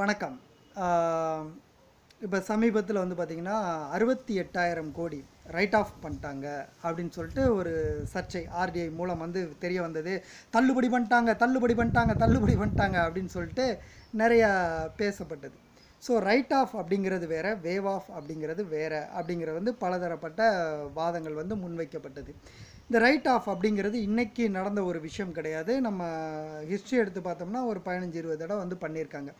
வணக்கம் இப்போ சமீபத்தில் வந்து பார்த்திங்கன்னா அறுபத்தி எட்டாயிரம் கோடி ரைட் ஆஃப் பண்ணிட்டாங்க அப்படின்னு சொல்லிட்டு ஒரு சர்ச்சை ஆர்டிஐ மூலம் வந்து தெரிய வந்தது தள்ளுபடி பண்ணிட்டாங்க தள்ளுபடி பண்ணிட்டாங்க தள்ளுபடி பண்ணிட்டாங்க அப்படின்னு சொல்லிட்டு நிறையா பேசப்பட்டது ஸோ ரைட் ஆஃப் அப்படிங்கிறது வேறு வேவ் ஆஃப் அப்படிங்கிறது வேறு அப்படிங்கிறது வந்து பலதரப்பட்ட வாதங்கள் வந்து முன்வைக்கப்பட்டது இந்த ரைட் ஆஃப் அப்படிங்கிறது இன்றைக்கி நடந்த ஒரு விஷயம் கிடையாது நம்ம ஹிஸ்ட்ரி எடுத்து பார்த்தோம்னா ஒரு பதினஞ்சு இருபது தடவை வந்து பண்ணியிருக்காங்க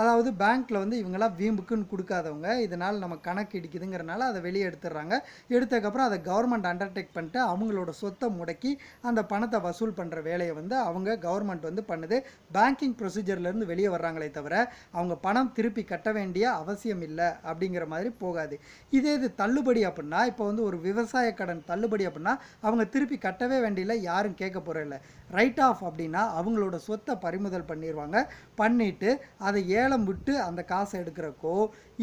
அதாவது பேங்க்கில் வந்து இவங்களாம் வீம்புக்குன்னு கொடுக்காதவங்க இதனால் நம்ம கணக்கு இடிக்குதுங்கிறனால அதை வெளியே எடுத்துடுறாங்க எடுத்ததுக்கப்புறம் அதை கவர்மெண்ட் அண்டர்டேக் பண்ணிட்டு அவங்களோட சொத்தை முடக்கி அந்த பணத்தை வசூல் பண்ணுற வேலையை வந்து அவங்க கவர்மெண்ட் வந்து பண்ணுது பேங்கிங் ப்ரொசீஜர்லேருந்து வெளியே வர்றாங்களே தவிர அவங்க பணம் திருப்பி கட்ட வேண்டிய அவசியம் இல்லை அப்படிங்கிற மாதிரி போகாது இதே இது தள்ளுபடி அப்படின்னா இப்போ வந்து ஒரு விவசாய கடன் தள்ளுபடி அப்படின்னா அவங்க திருப்பி கட்டவே வேண்டியில யாரும் கேட்க இல்லை ரைட் ஆஃப் அப்படின்னா அவங்களோட சொத்தை பறிமுதல் பண்ணிடுவாங்க பண்ணிவிட்டு அதை ஏலம் விட்டு அந்த காசை எடுக்கிறக்கோ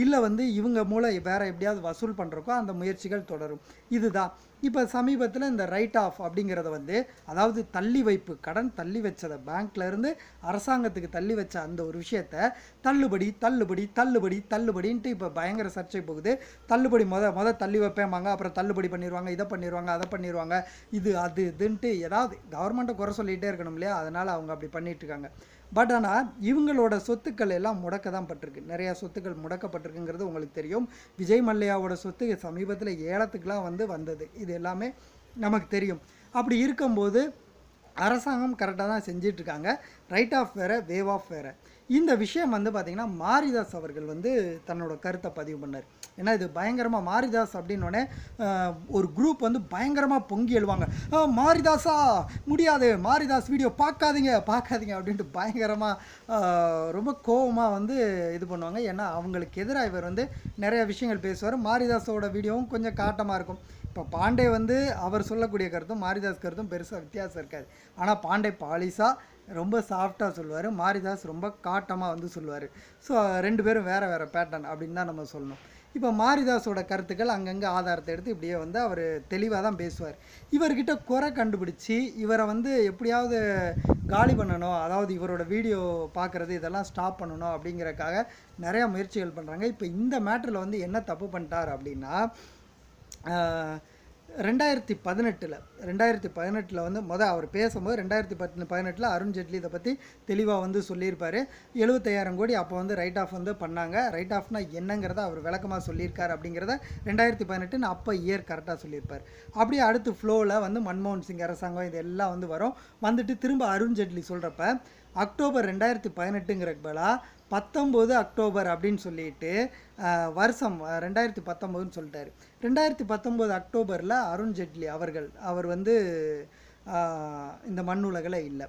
இல்லை வந்து இவங்க மூலம் வேறு எப்படியாவது வசூல் பண்ணுறக்கோ அந்த முயற்சிகள் தொடரும் இதுதான் இப்போ சமீபத்தில் இந்த ரைட் ஆஃப் அப்படிங்கிறத வந்து அதாவது தள்ளி வைப்பு கடன் தள்ளி வச்சதை பேங்க்லேருந்து அரசாங்கத்துக்கு தள்ளி வச்ச அந்த ஒரு விஷயத்த தள்ளுபடி தள்ளுபடி தள்ளுபடி தள்ளுபடின்ட்டு இப்போ பயங்கர சர்ச்சை போகுது தள்ளுபடி மொதல் மொதல் தள்ளி வைப்பேம்பாங்க அப்புறம் தள்ளுபடி பண்ணிடுவாங்க இதை பண்ணிடுவாங்க அதை பண்ணிடுவாங்க இது அது இதுன்ட்டு ஏதாவது கவர்மெண்ட்டை குறை சொல்லிகிட்டே இருக்கணும் இல்லையா அதனால் அவங்க அப்படி பண்ணிகிட்ருக்காங்க பட் ஆனால் இவங்களோட சொத்துக்கள் எல்லாம் முடக்க தான் பட்டிருக்கு நிறையா சொத்துக்கள் முடக்கப்பட்டிருக்குங்கிறது உங்களுக்கு தெரியும் விஜய் மல்லையாவோட சொத்து சமீபத்தில் ஏலத்துக்கெலாம் வந்து வந்தது இது எல்லாமே நமக்கு தெரியும் அப்படி இருக்கும்போது அரசாங்கம் கரெக்டாக தான் செஞ்சிட்ருக்காங்க ரைட் ஆஃப் வேற வேவ் ஆஃப் வேறு இந்த விஷயம் வந்து பார்த்திங்கன்னா மாரிதாஸ் அவர்கள் வந்து தன்னோட கருத்தை பதிவு பண்ணார் ஏன்னா இது பயங்கரமாக மாரிதாஸ் அப்படின்னோடனே ஒரு குரூப் வந்து பயங்கரமாக பொங்கி எழுவாங்க மாரிதாஸா முடியாது மாரிதாஸ் வீடியோ பார்க்காதீங்க பார்க்காதீங்க அப்படின்ட்டு பயங்கரமாக ரொம்ப கோபமாக வந்து இது பண்ணுவாங்க ஏன்னா அவங்களுக்கு எதிராக இவர் வந்து நிறைய விஷயங்கள் பேசுவார் மாரிதாஸோட வீடியோவும் கொஞ்சம் காட்டமாக இருக்கும் இப்போ பாண்டே வந்து அவர் சொல்லக்கூடிய கருத்தும் மாரிதாஸ் கருத்தும் பெருசாக வித்தியாசம் இருக்காது ஆனால் பாண்டே பாலிஷாக ரொம்ப சாஃப்டாக சொல்லுவார் மாரிதாஸ் ரொம்ப காட்டமாக வந்து சொல்லுவார் ஸோ ரெண்டு பேரும் வேறு வேறு பேட்டர்ன் அப்படின்னு தான் நம்ம சொல்லணும் இப்போ மாரிதாஸோட கருத்துக்கள் அங்கங்கே ஆதாரத்தை எடுத்து இப்படியே வந்து அவர் தெளிவாக தான் பேசுவார் இவர்கிட்ட குறை கண்டுபிடிச்சி இவரை வந்து எப்படியாவது காலி பண்ணணும் அதாவது இவரோட வீடியோ பார்க்குறது இதெல்லாம் ஸ்டாப் பண்ணணும் அப்படிங்கிறக்காக நிறையா முயற்சிகள் பண்ணுறாங்க இப்போ இந்த மேட்டரில் வந்து என்ன தப்பு பண்ணிட்டார் அப்படின்னா ரெண்டாயிரத்தி பதினெட்டில் ரெண்டாயிரத்தி பதினெட்டில் வந்து மொதல் அவர் பேசும்போது ரெண்டாயிரத்தி பத்து பதினெட்டில் அருண் இதை பற்றி தெளிவாக வந்து சொல்லியிருப்பார் எழுபத்தையாயிரம் கோடி அப்போ வந்து ரைட் ஆஃப் வந்து பண்ணாங்க ரைட் ஆஃப்னா என்னங்கிறத அவர் விளக்கமாக சொல்லியிருக்கார் அப்படிங்கிறத ரெண்டாயிரத்தி பதினெட்டுன்னு அப்போ இயர் கரெக்டாக சொல்லியிருப்பார் அப்படியே அடுத்து ஃப்ளோவில் வந்து மன்மோகன் சிங் அரசாங்கம் இதெல்லாம் வந்து வரும் வந்துட்டு திரும்ப அருண் ஜேட்லி சொல்கிறப்ப அக்டோபர் ரெண்டாயிரத்தி பதினெட்டுங்கிற பலா பத்தொம்போது அக்டோபர் அப்படின்னு சொல்லிட்டு வருஷம் ரெண்டாயிரத்தி பத்தொம்போதுன்னு சொல்லிட்டாரு ரெண்டாயிரத்தி பத்தொம்போது அக்டோபரில் அருண் ஜெட்லி அவர்கள் அவர் வந்து இந்த மண்ணுலகில் இல்லை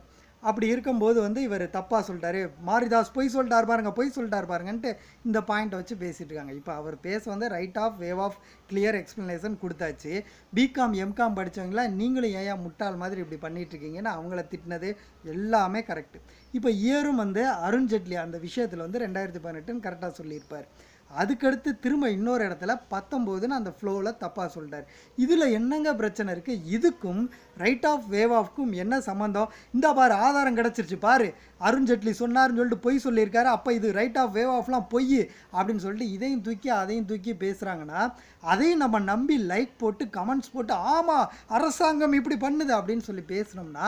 அப்படி இருக்கும்போது வந்து இவர் தப்பாக சொல்லிட்டாரு மாரிதாஸ் பொய் சொல்லிட்டார் பாருங்க பொய் சொல்லிட்டார் பாருங்கன்ட்டு இந்த பாயிண்ட்டை வச்சு பேசிகிட்டு இருக்காங்க இப்போ அவர் பேச வந்து write off waive off clear explanation கொடுத்தாச்சு பிகாம் எம்காம் படித்தவங்களா நீங்களும் ஏன் முட்டாள் மாதிரி இப்படி பண்ணிகிட்ருக்கீங்கன்னு அவங்கள திட்டினது எல்லாமே கரெக்டு இப்போ இயரும் வந்து அருண் ஜெட்லி அந்த விஷயத்தில் வந்து ரெண்டாயிரத்தி பதினெட்டுன்னு கரெக்டாக சொல்லியிருப்பார் அதுக்கடுத்து திரும்ப இன்னொரு இடத்துல பத்தொம்போதுன்னு அந்த ஃப்ளோவில் தப்பாக சொல்கிறார் இதில் என்னங்க பிரச்சனை இருக்குது இதுக்கும் ரைட் ஆஃப் வேவ் ஆஃப்க்கும் என்ன சம்மந்தம் இந்த பாரு ஆதாரம் கிடச்சிருச்சு பாரு அருண் ஜெட்லி சொன்னார்னு சொல்லிட்டு பொய் சொல்லியிருக்காரு அப்போ இது ரைட் ஆஃப் வேவ் ஆஃப்லாம் பொய் அப்படின்னு சொல்லிட்டு இதையும் தூக்கி அதையும் தூக்கி பேசுகிறாங்கன்னா அதையும் நம்ம நம்பி லைக் போட்டு கமெண்ட்ஸ் போட்டு ஆமாம் அரசாங்கம் இப்படி பண்ணுது அப்படின்னு சொல்லி பேசுனோம்னா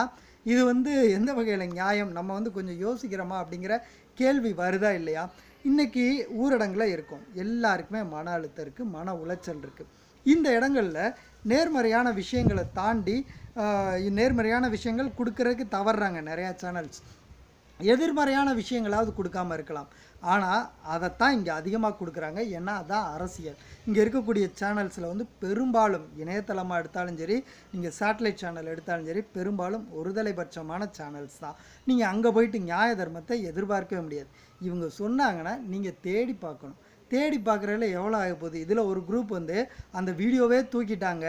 இது வந்து எந்த வகையில் நியாயம் நம்ம வந்து கொஞ்சம் யோசிக்கிறோமா அப்படிங்கிற கேள்வி வருதா இல்லையா இன்றைக்கி ஊரடங்கில் இருக்கும் எல்லாருக்குமே மன அழுத்தம் இருக்குது மன உளைச்சல் இருக்குது இந்த இடங்களில் நேர்மறையான விஷயங்களை தாண்டி நேர்மறையான விஷயங்கள் கொடுக்கறதுக்கு தவறுறாங்க நிறையா சேனல்ஸ் எதிர்மறையான விஷயங்களாவது கொடுக்காமல் இருக்கலாம் ஆனால் அதைத்தான் இங்கே அதிகமாக கொடுக்குறாங்க ஏன்னா அதான் அரசியல் இங்கே இருக்கக்கூடிய சேனல்ஸில் வந்து பெரும்பாலும் இணையதளமாக எடுத்தாலும் சரி நீங்கள் சேட்டலைட் சேனல் எடுத்தாலும் சரி பெரும்பாலும் ஒருதலைபட்சமான சேனல்ஸ் தான் நீங்கள் அங்கே போயிட்டு நியாய தர்மத்தை எதிர்பார்க்கவே முடியாது இவங்க சொன்னாங்கன்னா நீங்கள் தேடி பார்க்கணும் தேடி பார்க்குறதுல எவ்வளோ ஆக போகுது இதில் ஒரு குரூப் வந்து அந்த வீடியோவே தூக்கிட்டாங்க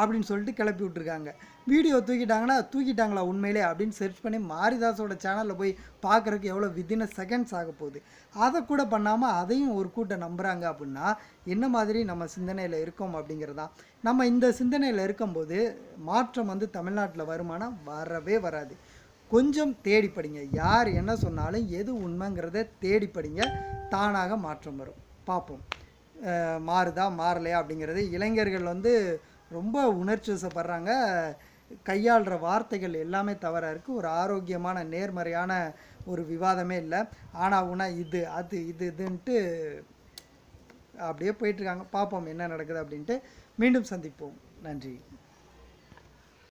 அப்படின்னு சொல்லிட்டு கிளப்பி விட்ருக்காங்க வீடியோ தூக்கிட்டாங்கன்னா தூக்கிட்டாங்களா உண்மையிலே அப்படின்னு சர்ச் பண்ணி மாரிதாஸோட சேனலில் போய் பார்க்குறக்கு எவ்வளோ வித்தின செகண்ட்ஸ் ஆக போகுது அதை கூட பண்ணாமல் அதையும் ஒரு கூட்டம் நம்புகிறாங்க அப்படின்னா என்ன மாதிரி நம்ம சிந்தனையில் இருக்கோம் அப்படிங்கிறதான் நம்ம இந்த சிந்தனையில் இருக்கும்போது மாற்றம் வந்து தமிழ்நாட்டில் வருமானம் வரவே வராது கொஞ்சம் தேடிப்படிங்க யார் என்ன சொன்னாலும் எது உண்மைங்கிறத தேடிப்படிங்க தானாக மாற்றம் வரும் பார்ப்போம் மாறுதா மாறலையா அப்படிங்கிறது இளைஞர்கள் வந்து ரொம்ப உணர்ச்சி வசப்படுறாங்க கையாளுற வார்த்தைகள் எல்லாமே தவறாக இருக்குது ஒரு ஆரோக்கியமான நேர்மறையான ஒரு விவாதமே இல்லை ஆனால் உனா இது அது இது இதுன்ட்டு அப்படியே போயிட்டுருக்காங்க பார்ப்போம் என்ன நடக்குது அப்படின்ட்டு மீண்டும் சந்திப்போம் நன்றி